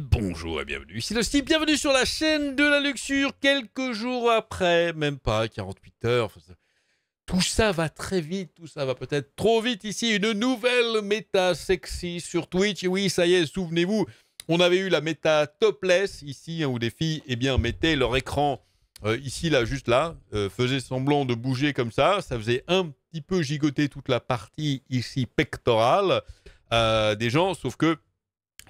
bonjour et bienvenue. Ici Steve, bienvenue sur la chaîne de la Luxure. Quelques jours après, même pas 48 heures, tout ça va très vite, tout ça va peut-être trop vite ici. Une nouvelle méta sexy sur Twitch. oui, ça y est, souvenez-vous, on avait eu la méta topless ici, hein, où des filles eh bien, mettaient leur écran euh, ici, là, juste là, euh, faisaient semblant de bouger comme ça. Ça faisait un petit peu gigoter toute la partie ici pectorale euh, des gens, sauf que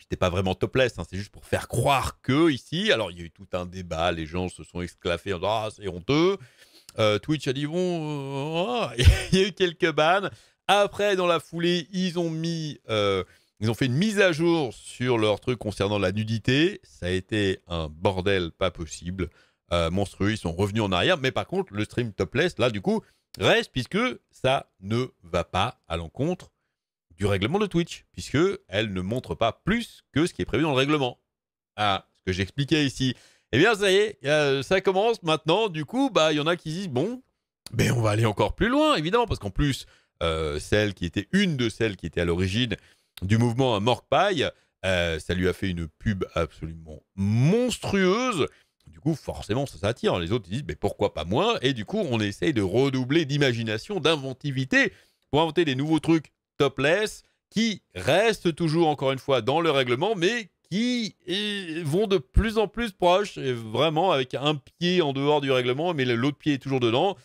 j'étais pas vraiment topless, hein, c'est juste pour faire croire que ici. Alors il y a eu tout un débat, les gens se sont exclaffés en disant ah c'est honteux. Euh, Twitch a dit bon, euh, oh, il y a eu quelques bannes. Après dans la foulée, ils ont mis, euh, ils ont fait une mise à jour sur leur truc concernant la nudité. Ça a été un bordel pas possible, monstrueux. Ils sont revenus en arrière, mais par contre le stream topless là du coup reste puisque ça ne va pas à l'encontre du règlement de Twitch, puisque elle ne montre pas plus que ce qui est prévu dans le règlement. Ah, ce que j'expliquais ici. Eh bien, ça y est, euh, ça commence maintenant. Du coup, bah, il y en a qui disent bon, mais ben, on va aller encore plus loin, évidemment, parce qu'en plus, euh, celle qui était une de celles qui était à l'origine du mouvement Morkpie, euh, ça lui a fait une pub absolument monstrueuse. Du coup, forcément, ça s'attire. Les autres disent, mais ben, pourquoi pas moins Et du coup, on essaye de redoubler d'imagination, d'inventivité pour inventer des nouveaux trucs topless qui reste toujours, encore une fois, dans le règlement, mais qui eh, vont de plus en plus proches, et vraiment avec un pied en dehors du règlement, mais l'autre pied est toujours dedans.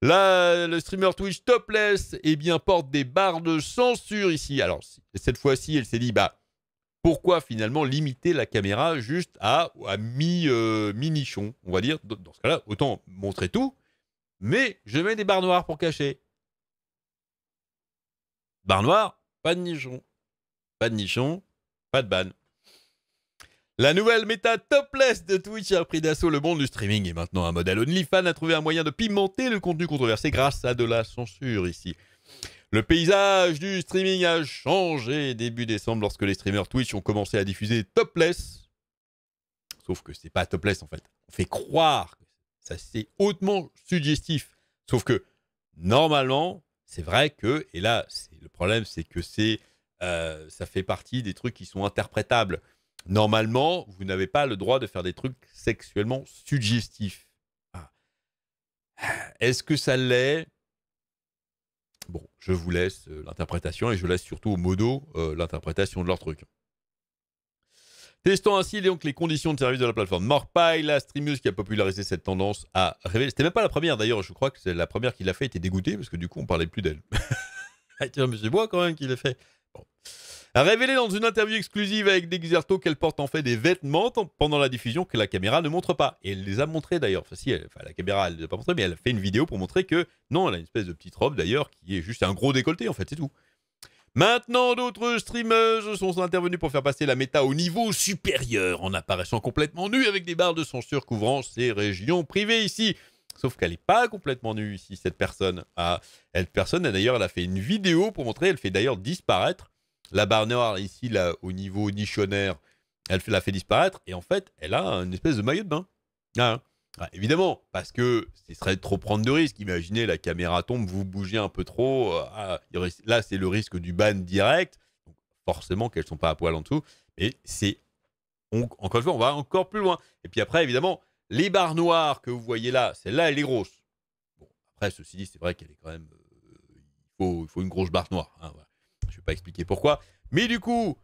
Là, le streamer Twitch topless eh bien, porte des barres de censure ici. Alors, cette fois-ci, elle s'est dit, bah, pourquoi finalement limiter la caméra juste à, mi, euh, on va dire Dans ce cas-là, autant montrer tout, mais je mets des barres noires pour cacher. Bar noir, pas de nichon. Pas de nichon, pas de ban. La nouvelle méta topless de Twitch a pris d'assaut le monde du streaming et maintenant un modèle OnlyFans a trouvé un moyen de pimenter le contenu controversé grâce à de la censure ici. Le paysage du streaming a changé début décembre lorsque les streamers Twitch ont commencé à diffuser topless. Sauf que c'est pas topless en fait. On fait croire que ça c'est hautement suggestif. Sauf que normalement, c'est vrai que, et là, le problème, c'est que euh, ça fait partie des trucs qui sont interprétables. Normalement, vous n'avez pas le droit de faire des trucs sexuellement suggestifs. Ah. Est-ce que ça l'est Bon, je vous laisse euh, l'interprétation et je laisse surtout au modo euh, l'interprétation de leurs trucs. Testant ainsi les conditions de service de la plateforme. Morpie, la Streamuse qui a popularisé cette tendance à révéler. C'était même pas la première d'ailleurs, je crois que c'est la première qui l'a fait était dégoûté parce que du coup on parlait plus d'elle. Ah, mais c'est moi quand même qui l'a fait. A révélé dans une interview exclusive avec Dexerto qu'elle porte en fait des vêtements pendant la diffusion que la caméra ne montre pas. Et elle les a montrés d'ailleurs. Enfin, si, enfin, la caméra elle ne les a pas montrés, mais elle a fait une vidéo pour montrer que non, elle a une espèce de petite robe d'ailleurs qui est juste un gros décolleté en fait, c'est tout. Maintenant, d'autres streameuses sont intervenus pour faire passer la méta au niveau supérieur en apparaissant complètement nue avec des barres de censure couvrant ces régions privées ici. Sauf qu'elle n'est pas complètement nue ici, cette personne. a, ah, cette personne, d'ailleurs, elle a fait une vidéo pour montrer, elle fait d'ailleurs disparaître la barre noire ici, là, au niveau nichonnaire. Elle l'a fait disparaître et en fait, elle a une espèce de maillot de bain. Ah, hein évidemment, parce que ce serait trop prendre de risques. Imaginez, la caméra tombe, vous bougez un peu trop. Euh, ah, là, c'est le risque du ban direct. forcément qu'elles ne sont pas à poil en dessous. Mais c'est. Encore une fois, on va encore plus loin. Et puis après, évidemment, les barres noires que vous voyez là, celle-là, elle est grosse. Bon, après, ceci dit, c'est vrai qu'elle est quand même. Euh, il, faut, une grosse barre noire. Hein, Je ne vais pas expliquer pourquoi. Mais du coup,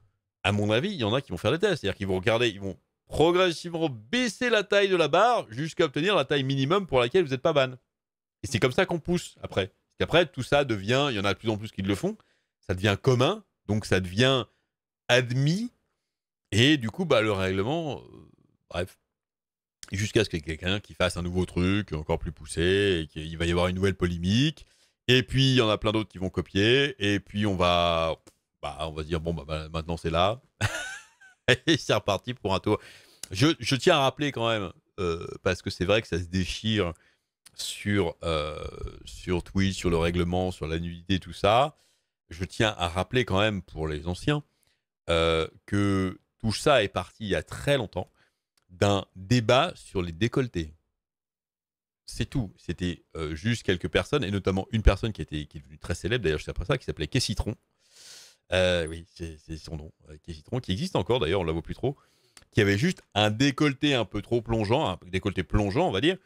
à mon avis, il y en a qui vont faire des tests. C'est-à-dire qu'ils vont regarder, ils vont progressivement baisser la taille de la barre jusqu'à obtenir la taille minimum pour laquelle vous n'êtes pas ban. Et c'est comme ça qu'on pousse après. Parce qu'après, tout ça devient, il y en a de plus en plus qui le font, ça devient commun, donc ça devient admis, et du coup, bah, le règlement, euh, bref, jusqu'à ce qu'il y ait quelqu'un qui fasse un nouveau truc encore plus poussé, et qu'il va y avoir une nouvelle polémique, et puis il y en a plein d'autres qui vont copier, et puis on va, bah, on va dire, bon, bah, bah maintenant c'est là. et c'est reparti pour un tour. Je, tiens à rappeler quand même, euh, parce que c'est vrai que ça se déchire sur, euh, sur Twitch, sur le règlement, sur la nudité, tout ça. Je tiens à rappeler quand même pour les anciens euh, que tout ça est parti il y a très longtemps d'un débat sur les décolletés. C'est tout. C'était juste quelques personnes, et notamment une personne qui, était, qui est devenue très célèbre, d'ailleurs, juste après ça, qui s'appelait Kessitron, euh, oui, c'est son nom, euh, qui qui existe encore d'ailleurs, on la voit plus trop, qui avait juste un décolleté un peu trop plongeant, un décolleté plongeant, on va dire.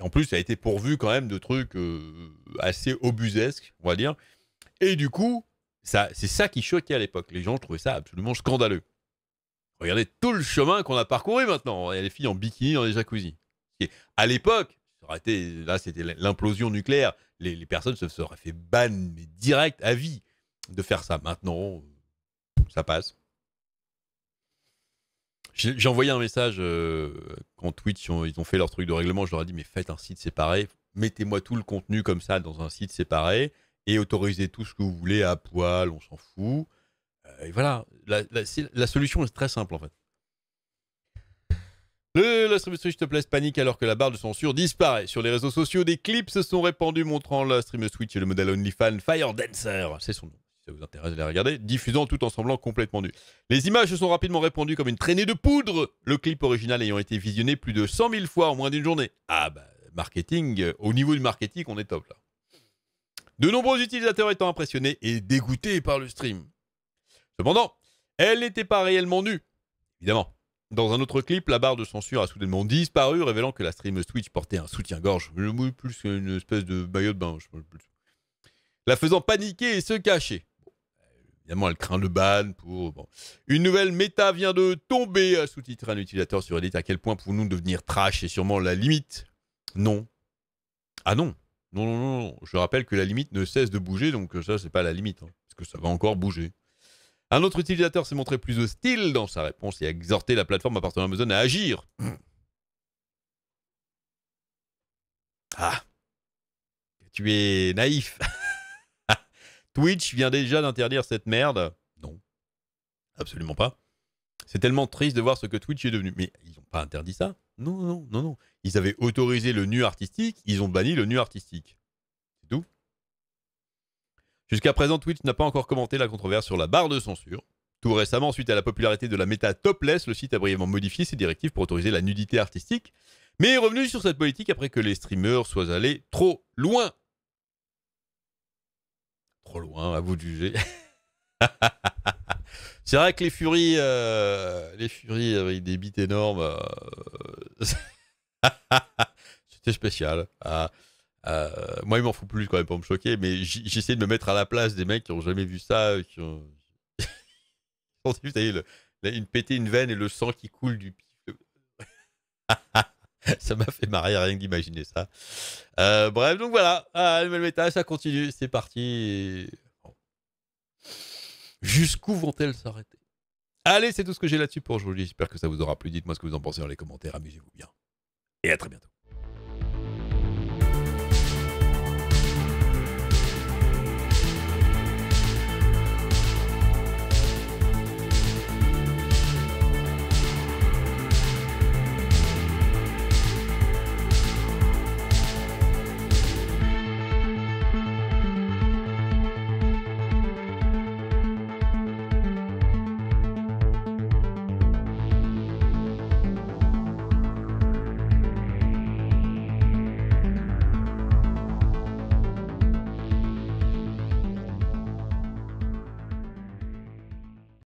en plus, ça a été pourvu quand même de trucs euh, assez obusesques, on va dire. Et du coup, c'est ça qui choquait à l'époque. Les gens trouvaient ça absolument scandaleux. Regardez tout le chemin qu'on a parcouru maintenant. Il y a les filles en bikini dans les jacuzzi. à l'époque, là c'était l'implosion nucléaire. Les, personnes se seraient fait ban mais direct à vie de faire ça. Maintenant, ça passe. J'ai envoyé un message euh, quand Twitch ils ont fait leur truc de règlement. Je leur ai dit mais faites un site séparé, mettez-moi tout le contenu comme ça dans un site séparé et autorisez tout ce que vous voulez à poil, on s'en fout. Euh, et voilà, la, solution est très simple en fait. Le streamer switch te place panique alors que la barre de censure disparaît. Sur les réseaux sociaux, des clips se sont répandus montrant le streamer Switch et le modèle OnlyFans Fire Dancer. C'est son nom si ça vous intéresse de les regarder, diffusant tout en semblant complètement nu. Les images se sont rapidement répandues comme une traînée de poudre, le clip original ayant été visionné plus de 100 000 fois en moins d'une journée. Ah bah, marketing, euh, au niveau du marketing, on est top là. De nombreux utilisateurs étant impressionnés et dégoûtés par le stream. Cependant, elle n'était pas réellement nue, évidemment. Dans un autre clip, la barre de censure a soudainement disparu, révélant que la stream Switch portait un soutien-gorge, plus qu'une espèce de maillot de bain, la faisant paniquer et se cacher. Évidemment, elle craint le ban pour. Une nouvelle méta vient de tomber, a sous titré un utilisateur sur Reddit. À quel point pour nous devenir trash est sûrement la limite Non. Ah non Non, non, non. Je rappelle que la limite ne cesse de bouger, donc ça, c'est pas la limite. Hein, parce que ça va encore bouger. Un autre utilisateur s'est montré plus hostile dans sa réponse et a exhorté la plateforme appartenant à Amazon à agir. Ah Tu es naïf Twitch vient déjà d'interdire cette merde. Non, absolument pas. C'est tellement triste de voir ce que Twitch est devenu. Mais ils n'ont pas interdit ça. Non, non, non, non. Ils avaient autorisé le nu artistique, ils ont banni le nu artistique. C'est tout. Jusqu'à présent, Twitch n'a pas encore commenté la controverse sur la barre de censure. Tout récemment, suite à la popularité de la méta topless, le site a brièvement modifié ses directives pour autoriser la nudité artistique, mais est revenu sur cette politique après que les streamers soient allés trop loin loin, à vous de juger. c'est vrai que les furies, euh, les furies avec des bites énormes, euh, c'était spécial. Ah, euh, moi, il m'en faut plus quand même pour me choquer, mais j'essaie de me mettre à la place des mecs qui ont jamais vu ça, ils ont, une pété une veine et le sang qui coule du pif. ça m'a fait marrer rien que d'imaginer ça. Euh, bref, donc voilà, ah, nouvelle méta, ça continue, c'est parti. Jusqu'où vont-elles s'arrêter Allez, c'est tout ce que j'ai là-dessus pour aujourd'hui. J'espère que ça vous aura plu. Dites-moi ce que vous en pensez dans les commentaires. Amusez-vous bien. Et à très bientôt.